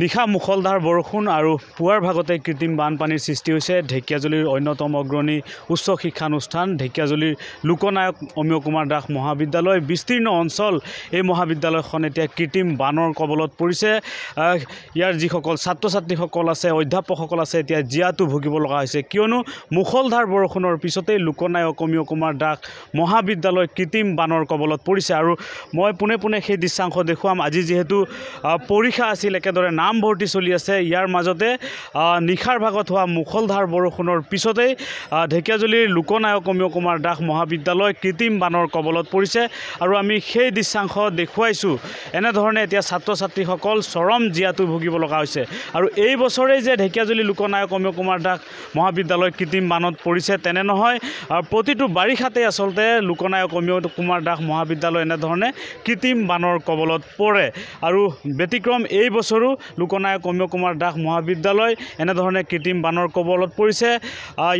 নিশা মুখলধাৰ বৰষুণ আৰু পুৱাৰ ভাগতে কৃত্ৰিম বানপানীৰ সৃষ্টি হৈছে ঢেকীয়াজুলিৰ অন্যতম অগ্ৰণী উচ্চ শিক্ষানুষ্ঠান ঢেকীয়াজুলিৰ লোকনায়ক অমীয় কুমাৰ দাস মহাবিদ্যালয় বিস্তীৰ্ণ অঞ্চল এই মহাবিদ্যালয়খন এতিয়া কৃত্ৰিম বানৰ কবলত পৰিছে ইয়াৰ যিসকল ছাত্ৰ ছাত্ৰীসকল আছে অধ্যাপকসকল আছে এতিয়া জীয়াটো ভুগিব লগা হৈছে কিয়নো মুখলধাৰ বৰষুণৰ পিছতেই লোকনায়ক অমীয় কুমাৰ দাস মহাবিদ্যালয় কৃত্ৰিম বানৰ কবলত পৰিছে আৰু মই পোনে পোনে সেই দৃশ্যাংশ দেখুৱাম আজি যিহেতু পৰীক্ষা আছিল একেদৰে নাম ভৰ্তি চলি আছে ইয়াৰ মাজতে নিশাৰ ভাগত হোৱা মুখলধাৰ বৰষুণৰ পিছতেই ঢেকিয়াজুলিৰ লোকনায়ক অমীয় কুমাৰ দাস মহাবিদ্যালয় কৃত্ৰিম বানৰ কবলত পৰিছে আৰু আমি সেই দৃশ্যাংশ দেখুৱাইছোঁ এনেধৰণে এতিয়া ছাত্ৰ ছাত্ৰীসকল চৰম জীয়াতু ভুগিব লগা হৈছে আৰু এই বছৰেই যে ঢেকিয়াজুলি লোকনায়ক অমীয় কুমাৰ দাস মহাবিদ্যালয় কৃত্ৰিম বানত পৰিছে তেনে নহয় আৰু প্ৰতিটো বাৰিষাতেই আচলতে লোকনায়ক অমীয় কুমাৰ দাস মহাবিদ্যালয় এনেধৰণে কৃত্ৰিম বানৰ কবলত পৰে আৰু ব্যতিক্ৰম এই বছৰো লোকনায়ক কমীয় কুমাৰ দাস মহাবিদ্যালয় এনে ধৰনেৰ কৃত্ৰিম বানৰ কবলত পৰিছে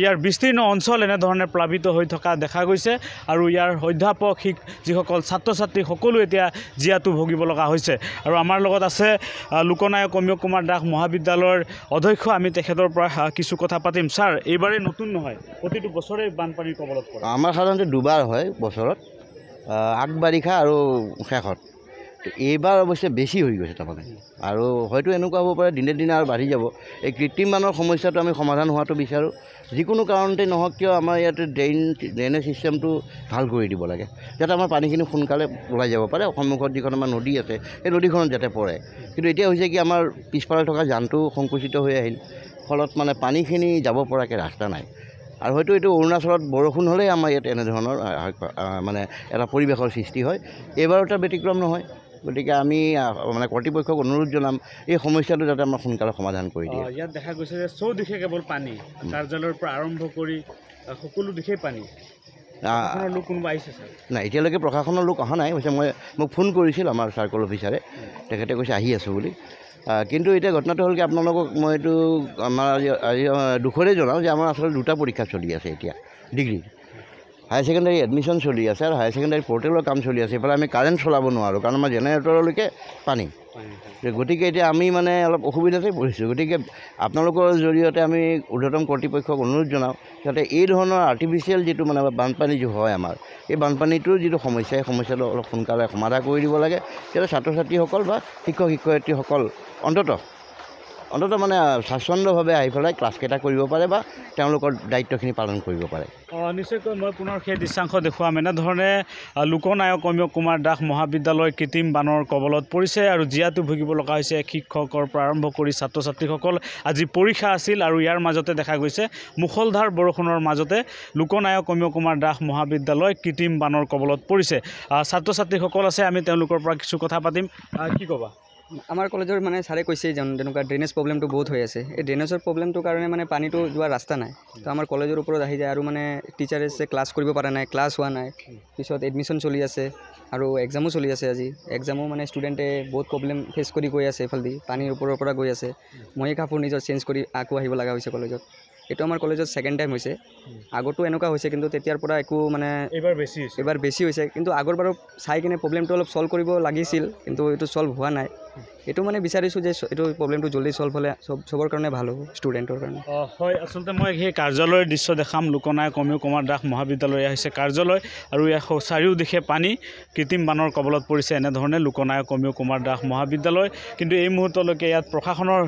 ইয়াৰ বিস্তীৰ্ণ অঞ্চল এনে ধৰনেৰ প্লাবিত হৈ থকা দেখা গৈছে আৰু ইয়াৰ অধ্যাপক শিক যখন ছাত্ৰ ছাত্ৰী সকলো এতিয়া জিয়াতো ভুগিবলগা হৈছে আৰু আমাৰ লগত আছে লোকনায়ক কমীয় কুমাৰ দাস মহাবিদ্যালয়েৰ অধ্যক্ষ আমি তেখেতৰ পৰা কিছু কথা পাতিম স্যার এইবারে নতুন নহয় প্রতিটো বছরে বানপানীর কবলত পড়ে আমার সাধারণত দুবার হয় বছরত আগ বারিষা আর শেষত এইবাৰ অৱশ্যে বেছি হৈ গৈছে তাৰমানে আৰু হয়তো এনেকুৱা হ'ব পাৰে দিনে দিনে আৰু বাঢ়ি যাব এই কৃত্ৰিম মানৰ সমস্যাটো আমি সমাধান হোৱাটো বিচাৰোঁ যিকোনো কাৰণতে নহওক কিয় আমাৰ ইয়াতে ড্ৰেইন ড্ৰেইনেজ ছিষ্টেমটো ভাল কৰি দিব লাগে যাতে আমাৰ পানীখিনি সোনকালে ওলাই যাব পাৰে সন্মুখত যিখন আমাৰ নদী আছে সেই নদীখনত যাতে পৰে কিন্তু এতিয়া হৈছে কি আমাৰ পিছফালে থকা যানটো সংকুচিত হৈ আহিল ফলত মানে পানীখিনি যাব পৰাকৈ ৰাস্তা নাই আৰু হয়তো এইটো অৰুণাচলত বৰষুণ হ'লেই আমাৰ ইয়াত এনেধৰণৰ মানে এটা পৰিৱেশৰ সৃষ্টি হয় এইবাৰো এটা ব্যতিক্ৰম নহয় গতিকে আমি মানে কৰ্তৃপক্ষক অনুৰোধ জনাম এই সমস্যাটো যাতে আমাৰ সোনকালে সমাধান কৰি দিয়ে ইয়াত দেখা গৈছে যে চৌদিশে কেৱল পানী কাৰ্যালয়ৰ পৰা আৰম্ভ কৰি সকলো দিশেই পানী নাই এতিয়ালৈকে প্ৰশাসনৰ লোক অহা নাই হৈছে মই মোক ফোন কৰিছিল আমাৰ চাৰ্কল অফিচাৰে তেখেতে কৈছে আহি আছোঁ বুলি কিন্তু এতিয়া ঘটনাটো হ'ল কি আপোনালোকক মই এইটো আমাৰ আজি দুখৰে জনাওঁ যে আমাৰ আচলতে দুটা পৰীক্ষা চলি আছে এতিয়া ডিগ্ৰীৰ হায়াৰ ছেকেণ্ডেৰী এডমিশ্যন চলি আছে আৰু হায়াৰ ছেকেণ্ডেৰী পৰ্টেলৰ কাম চলি আছে এইফালে আমি কাৰেণ্ট চলাব নোৱাৰোঁ কাৰণ আমাৰ জেনেৰেটৰলৈকে পানী গতিকে এতিয়া আমি মানে অলপ অসুবিধাতে পৰিছোঁ গতিকে আপোনালোকৰ জৰিয়তে আমি উৰ্ধতম কৰ্তৃপক্ষক অনুৰোধ জনাওঁ যাতে এই ধৰণৰ আৰ্টিফিচিয়েল যিটো মানে বানপানী যি হয় আমাৰ এই বানপানীটোৰ যিটো সমস্যা সেই সমস্যাটো অলপ সোনকালে সমাধান কৰি দিব লাগে যাতে ছাত্ৰ ছাত্ৰীসকল বা শিক্ষক শিক্ষয়িত্ৰীসকল অন্ততঃ অন্তত মানে স্বাচ্ছন্দ্যভাৱে আহি পেলাই ক্লাছকেইটা কৰিব পাৰে বা তেওঁলোকৰ দায়িত্বখিনি পালন কৰিব পাৰে অঁ নিশ্চয়কৈ মই পুনৰ সেই দৃশ্যাংশ দেখুৱাম এনেধৰণে লোকনায়ক অমিয় কুমাৰ দাস মহাবিদ্যালয় কৃত্ৰিম বানৰ কবলত পৰিছে আৰু জীয়াটো ভুগিব লগা হৈছে শিক্ষকৰ পৰা আৰম্ভ কৰি ছাত্ৰ ছাত্ৰীসকল আজি পৰীক্ষা আছিল আৰু ইয়াৰ মাজতে দেখা গৈছে মুখলধাৰ বৰষুণৰ মাজতে লোকনায়ক অমিয় কুমাৰ দাস মহাবিদ্যালয় কৃত্ৰিম বানৰ কবলত পৰিছে ছাত্ৰ ছাত্ৰীসকল আছে আমি তেওঁলোকৰ পৰা কিছু কথা পাতিম কি ক'বা আমাৰ কলেজৰ মানে ছাৰে কৈছে জানো তেনেকুৱা ড্ৰেইনেজ প্ৰব্লেমটো বহুত হৈ আছে এই ড্ৰেইনেজৰ প্ৰব্লেমটোৰ কাৰণে মানে পানীটো যোৱা ৰাস্তা নাই তো আমাৰ কলেজৰ ওপৰত আহি যায় আৰু মানে টিচাৰে আছে ক্লাছ কৰিব পৰা নাই ক্লাছ হোৱা নাই পিছত এডমিশ্যন চলি আছে আৰু এক্সামো চলি আছে আজি এক্সামো মানে ষ্টুডেণ্টে বহুত প্ৰব্লেম ফেচ কৰি গৈ আছে এইফালেদি পানীৰ ওপৰৰ পৰা গৈ আছে ময়ে কাপোৰ নিজৰ চেঞ্জ কৰি আকৌ আহিব লগা হৈছে কলেজত এইটো আমাৰ কলেজত ছেকেণ্ড টাইম হৈছে আগতো এনেকুৱা হৈছে কিন্তু তেতিয়াৰ পৰা একো মানে এইবাৰ বেছি এইবাৰ বেছি হৈছে কিন্তু আগৰবাৰো চাই কিনে প্ৰব্লেমটো অলপ ছল্ভ কৰিব লাগিছিল কিন্তু এইটো ছল্ভ হোৱা নাই এইটো মানে বিচাৰিছোঁ যে এইটো প্ৰব্লেমটো জলদি চল্ভ হ'লে চব চবৰ কাৰণে ভাল হ'ব ষ্টুডেণ্টৰ কাৰণে অঁ হয় আচলতে মই সেই কাৰ্যালয়ৰ দৃশ্য দেখাম লোকনায়ক কমেও কুমাৰ দাস মহাবিদ্যালয় হৈছে কাৰ্যালয় আৰু ইয়াৰ চাৰিওদিশে পানী কৃত্ৰিম বানৰ কবলত পৰিছে এনেধৰণে লোকনায়ক কমেও কুমাৰ দাস মহাবিদ্যালয় কিন্তু এই মুহূৰ্তলৈকে ইয়াত প্ৰশাসনৰ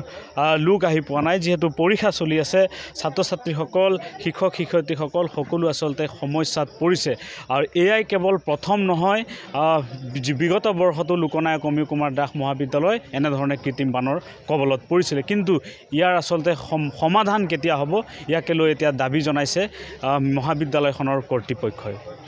লোক আহি পোৱা নাই যিহেতু পৰীক্ষা চলি আছে ছাত্ৰ ছাত্ৰীসকল শিক্ষক শিক্ষয়িত্ৰীসকল সকলো আচলতে সমস্যাত পৰিছে আৰু এয়াই কেৱল প্ৰথম নহয় বিগত বৰ্ষতো লোকনায়ক অমিয় কুমাৰ দাস মহাবিদ্যালয় এনেধৰণে কৃত্ৰিম বানৰ কবলত পৰিছিলে কিন্তু ইয়াৰ আচলতে সমাধান কেতিয়া হ'ব ইয়াকে লৈ এতিয়া দাবী জনাইছে মহাবিদ্যালয়খনৰ কৰ্তৃপক্ষই